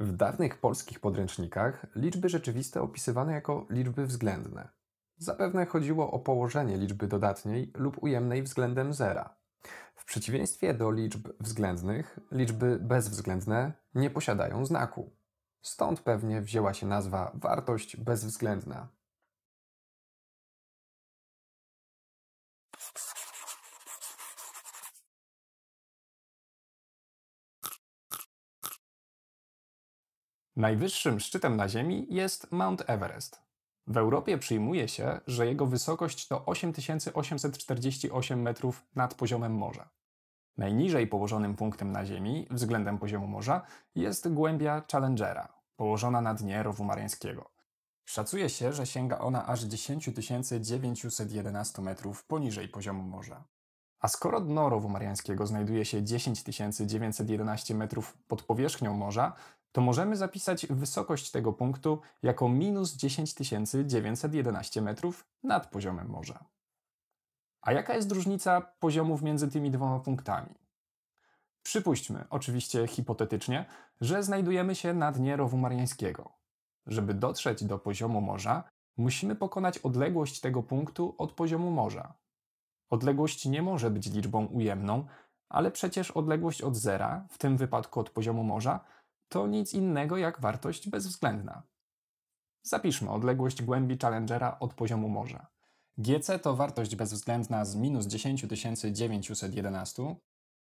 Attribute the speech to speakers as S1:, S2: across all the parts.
S1: W dawnych polskich podręcznikach liczby rzeczywiste opisywane jako liczby względne. Zapewne chodziło o położenie liczby dodatniej lub ujemnej względem zera. W przeciwieństwie do liczb względnych, liczby bezwzględne nie posiadają znaku. Stąd pewnie wzięła się nazwa wartość bezwzględna. Najwyższym szczytem na Ziemi jest Mount Everest. W Europie przyjmuje się, że jego wysokość to 8848 metrów nad poziomem morza. Najniżej położonym punktem na Ziemi względem poziomu morza jest głębia Challengera, położona na dnie rowu maryńskiego. Szacuje się, że sięga ona aż 10 911 metrów poniżej poziomu morza. A skoro dno rowu mariańskiego znajduje się 10 911 metrów pod powierzchnią morza, to możemy zapisać wysokość tego punktu jako minus 10 911 metrów nad poziomem morza. A jaka jest różnica poziomów między tymi dwoma punktami? Przypuśćmy, oczywiście hipotetycznie, że znajdujemy się na dnie rowu mariańskiego. Żeby dotrzeć do poziomu morza, musimy pokonać odległość tego punktu od poziomu morza. Odległość nie może być liczbą ujemną, ale przecież odległość od zera, w tym wypadku od poziomu morza, to nic innego jak wartość bezwzględna. Zapiszmy odległość głębi Challengera od poziomu morza. GC to wartość bezwzględna z minus 10911,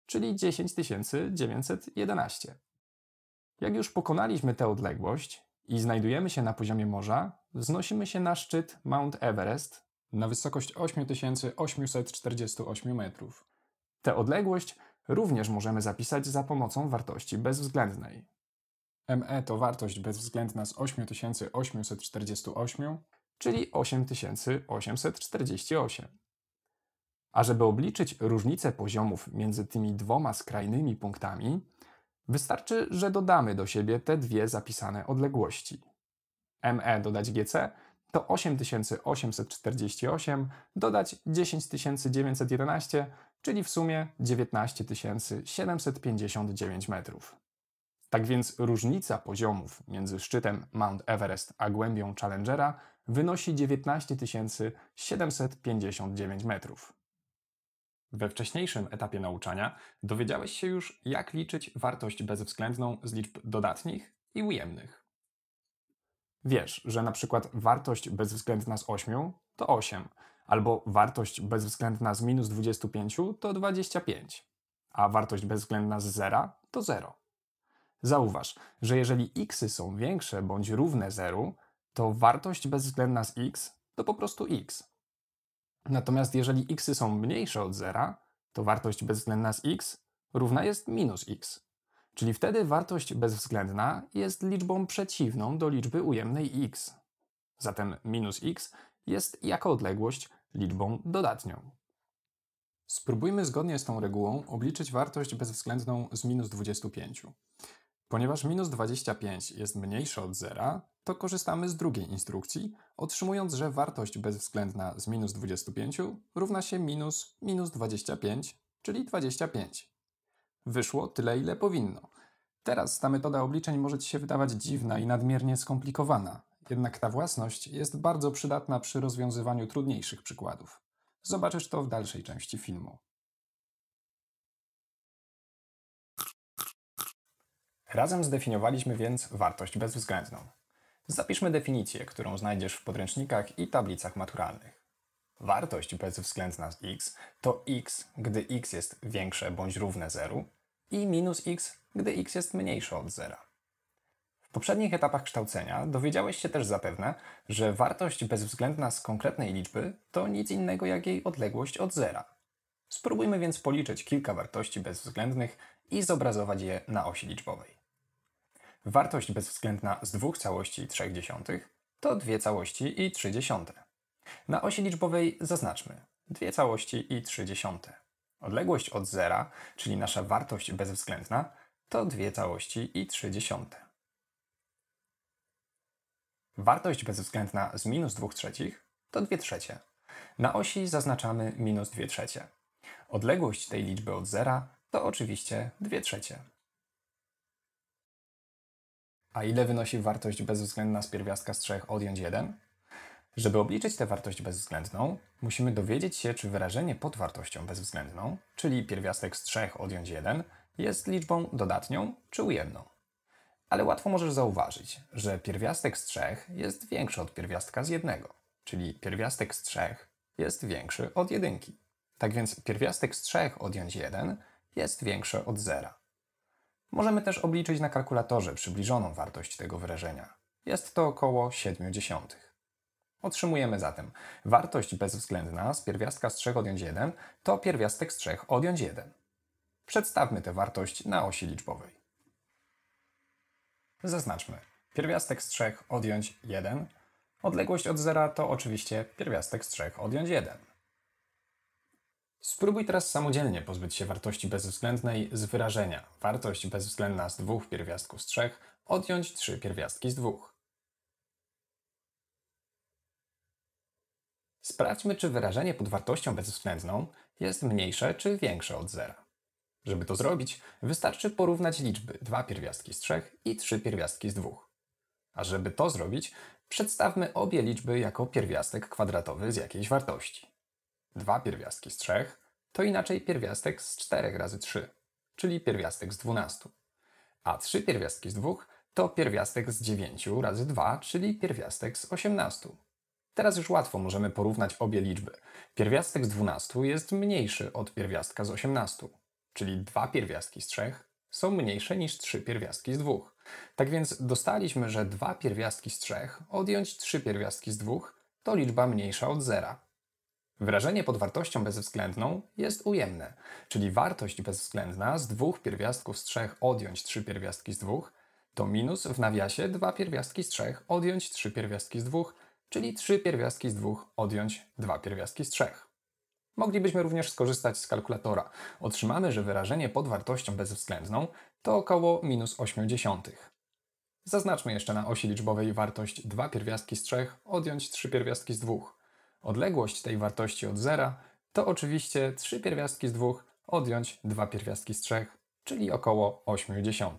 S1: czyli 10911. Jak już pokonaliśmy tę odległość i znajdujemy się na poziomie morza, wznosimy się na szczyt Mount Everest na wysokość 8848 metrów. Tę odległość również możemy zapisać za pomocą wartości bezwzględnej. ME to wartość bezwzględna z 8848, czyli 8848. A żeby obliczyć różnicę poziomów między tymi dwoma skrajnymi punktami, wystarczy, że dodamy do siebie te dwie zapisane odległości. ME dodać GC to 8848 dodać 10911, czyli w sumie 19759 metrów. Tak więc różnica poziomów między szczytem Mount Everest a głębią Challengera wynosi 19 759 metrów. We wcześniejszym etapie nauczania dowiedziałeś się już, jak liczyć wartość bezwzględną z liczb dodatnich i ujemnych. Wiesz, że na przykład wartość bezwzględna z 8 to 8, albo wartość bezwzględna z minus 25 to 25, a wartość bezwzględna z 0 to 0. Zauważ, że jeżeli xy są większe bądź równe 0, to wartość bezwzględna z x to po prostu x. Natomiast jeżeli xy są mniejsze od zera, to wartość bezwzględna z x równa jest minus x. Czyli wtedy wartość bezwzględna jest liczbą przeciwną do liczby ujemnej x. Zatem minus x jest jako odległość liczbą dodatnią. Spróbujmy zgodnie z tą regułą obliczyć wartość bezwzględną z minus 25. Ponieważ minus 25 jest mniejsze od zera, to korzystamy z drugiej instrukcji, otrzymując, że wartość bezwzględna z minus 25 równa się minus minus 25, czyli 25. Wyszło tyle, ile powinno. Teraz ta metoda obliczeń może Ci się wydawać dziwna i nadmiernie skomplikowana, jednak ta własność jest bardzo przydatna przy rozwiązywaniu trudniejszych przykładów. Zobaczysz to w dalszej części filmu. Razem zdefiniowaliśmy więc wartość bezwzględną. Zapiszmy definicję, którą znajdziesz w podręcznikach i tablicach maturalnych. Wartość bezwzględna z x to x, gdy x jest większe bądź równe 0 i minus x, gdy x jest mniejsze od 0. W poprzednich etapach kształcenia dowiedziałeś się też zapewne, że wartość bezwzględna z konkretnej liczby to nic innego jak jej odległość od zera. Spróbujmy więc policzyć kilka wartości bezwzględnych i zobrazować je na osi liczbowej. Wartość bezwzględna z dwóch całości trzech dziesiątych to dwie całości i trzy dziesiąte. Na osi liczbowej zaznaczmy dwie całości i trzy dziesiąte. Odległość od zera, czyli nasza wartość bezwzględna, to dwie całości i trzy dziesiąte. Wartość bezwzględna z minus 2 trzecich to 2 trzecie. Na osi zaznaczamy minus 2 trzecie. Odległość tej liczby od zera to oczywiście 2 trzecie. A ile wynosi wartość bezwzględna z pierwiastka z trzech odjąć 1? Żeby obliczyć tę wartość bezwzględną, musimy dowiedzieć się, czy wyrażenie pod wartością bezwzględną, czyli pierwiastek z 3 odjąć 1, jest liczbą dodatnią czy ujemną. Ale łatwo możesz zauważyć, że pierwiastek z 3 jest większy od pierwiastka z 1, czyli pierwiastek z 3 jest większy od 1. Tak więc pierwiastek z 3 odjąć 1 jest większy od 0. Możemy też obliczyć na kalkulatorze przybliżoną wartość tego wyrażenia. Jest to około 70. Otrzymujemy zatem wartość bezwzględna z pierwiastka z 3 odjąć 1 to pierwiastek z 3 odjąć 1. Przedstawmy tę wartość na osi liczbowej. Zaznaczmy. Pierwiastek z 3 odjąć 1. Odległość od 0 to oczywiście pierwiastek z 3 odjąć 1. Spróbuj teraz samodzielnie pozbyć się wartości bezwzględnej z wyrażenia. Wartość bezwzględna z dwóch pierwiastków z trzech odjąć trzy pierwiastki z dwóch. Sprawdźmy, czy wyrażenie pod wartością bezwzględną jest mniejsze czy większe od zera. Żeby to zrobić, wystarczy porównać liczby 2 pierwiastki z 3 i 3 pierwiastki z 2. A żeby to zrobić, przedstawmy obie liczby jako pierwiastek kwadratowy z jakiejś wartości dwa pierwiastki z trzech, to inaczej pierwiastek z 4 razy 3, czyli pierwiastek z 12. A trzy pierwiastki z 2 to pierwiastek z 9 razy 2, czyli pierwiastek z 18. Teraz już łatwo możemy porównać obie liczby. Pierwiastek z 12 jest mniejszy od pierwiastka z 18, czyli dwa pierwiastki z 3 są mniejsze niż trzy pierwiastki z 2. Tak więc dostaliśmy, że dwa pierwiastki z 3 odjąć trzy pierwiastki z 2 to liczba mniejsza od 0. Wyrażenie pod wartością bezwzględną jest ujemne, czyli wartość bezwzględna z dwóch pierwiastków z trzech odjąć trzy pierwiastki z dwóch to minus w nawiasie dwa pierwiastki z trzech odjąć trzy pierwiastki z dwóch, czyli trzy pierwiastki z dwóch odjąć dwa pierwiastki z trzech. Moglibyśmy również skorzystać z kalkulatora. Otrzymamy, że wyrażenie pod wartością bezwzględną to około minus 80. Zaznaczmy jeszcze na osi liczbowej wartość 2 pierwiastki z 3 odjąć 3 pierwiastki z 2. Odległość tej wartości od zera to oczywiście 3 pierwiastki z 2 odjąć 2 pierwiastki z 3, czyli około 0,8.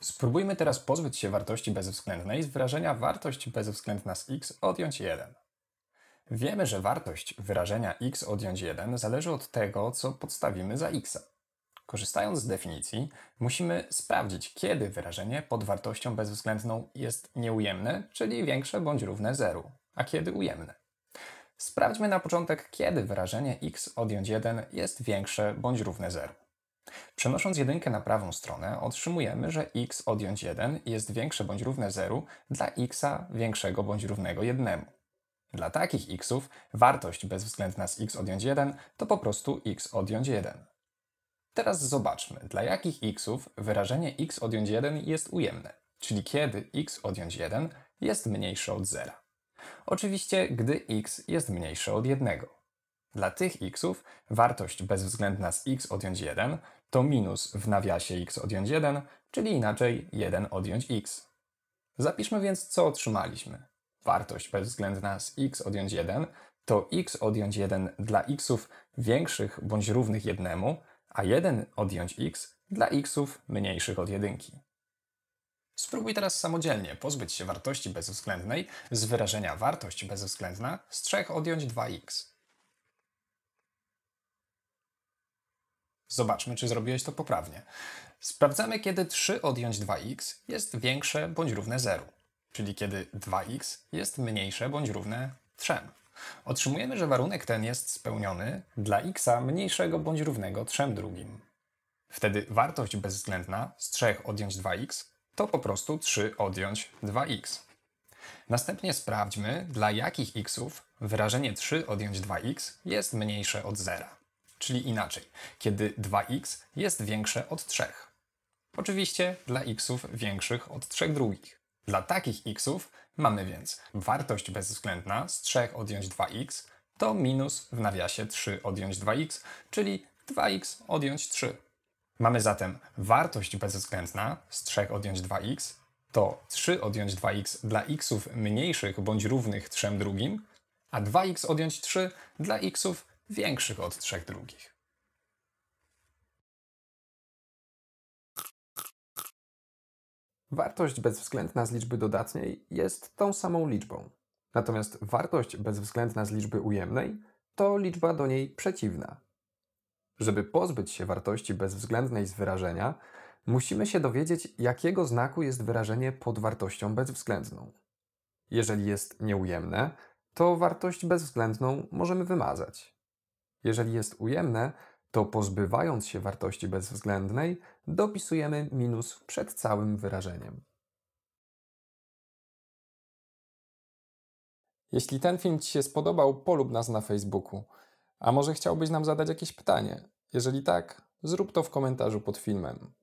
S1: Spróbujmy teraz pozbyć się wartości bezwzględnej z wyrażenia wartość bezwzględna z x odjąć 1. Wiemy, że wartość wyrażenia x odjąć 1 zależy od tego, co podstawimy za x. Korzystając z definicji, musimy sprawdzić, kiedy wyrażenie pod wartością bezwzględną jest nieujemne, czyli większe bądź równe 0, a kiedy ujemne. Sprawdźmy na początek, kiedy wyrażenie x odjąć 1 jest większe bądź równe 0. Przenosząc jedynkę na prawą stronę, otrzymujemy, że x odjąć 1 jest większe bądź równe 0 dla x większego bądź równego 1. Dla takich xów wartość bezwzględna z x odjąć 1 to po prostu x odjąć 1.
S2: Teraz zobaczmy,
S1: dla jakich xów wyrażenie x odjąć 1 jest ujemne, czyli kiedy x odjąć 1 jest mniejsze od 0. Oczywiście, gdy x jest mniejsze od 1. Dla tych xów wartość bezwzględna z x odjąć 1 to minus w nawiasie x odjąć 1, czyli inaczej 1 odjąć x. Zapiszmy więc, co otrzymaliśmy. Wartość bezwzględna z x odjąć 1 to x odjąć 1 dla xów większych bądź równych jednemu, a 1 odjąć x dla xów mniejszych od 1. Spróbuj teraz samodzielnie pozbyć się wartości bezwzględnej z wyrażenia wartość bezwzględna z 3 odjąć 2x. Zobaczmy, czy zrobiłeś to poprawnie. Sprawdzamy, kiedy 3 odjąć 2x jest większe bądź równe 0, czyli kiedy 2x jest mniejsze bądź równe 3. Otrzymujemy, że warunek ten jest spełniony dla x mniejszego bądź równego 3 drugim. Wtedy wartość bezwzględna z 3 odjąć 2x to po prostu 3 odjąć 2x. Następnie sprawdźmy, dla jakich xów wyrażenie 3 odjąć 2x jest mniejsze od 0. Czyli inaczej, kiedy 2x jest większe od 3. Oczywiście dla xów większych od 3 drugich. Dla takich xów mamy więc wartość bezwzględna z 3 odjąć 2x to minus w nawiasie 3 odjąć 2x, czyli 2x odjąć 3. Mamy zatem wartość bezwzględna z 3 odjąć 2x to 3 odjąć 2x dla xów mniejszych bądź równych 3 drugim, a 2x odjąć 3 dla xów większych od 3 drugich. Wartość bezwzględna z liczby dodatniej jest tą samą liczbą. Natomiast wartość bezwzględna z liczby ujemnej to liczba do niej przeciwna. Żeby pozbyć się wartości bezwzględnej z wyrażenia, musimy się dowiedzieć, jakiego znaku jest wyrażenie pod wartością bezwzględną. Jeżeli jest nieujemne, to wartość bezwzględną możemy wymazać. Jeżeli jest ujemne, to pozbywając się wartości bezwzględnej, dopisujemy minus przed całym wyrażeniem. Jeśli ten film Ci się spodobał, polub nas na Facebooku. A może chciałbyś nam zadać jakieś pytanie? Jeżeli tak, zrób to w komentarzu pod filmem.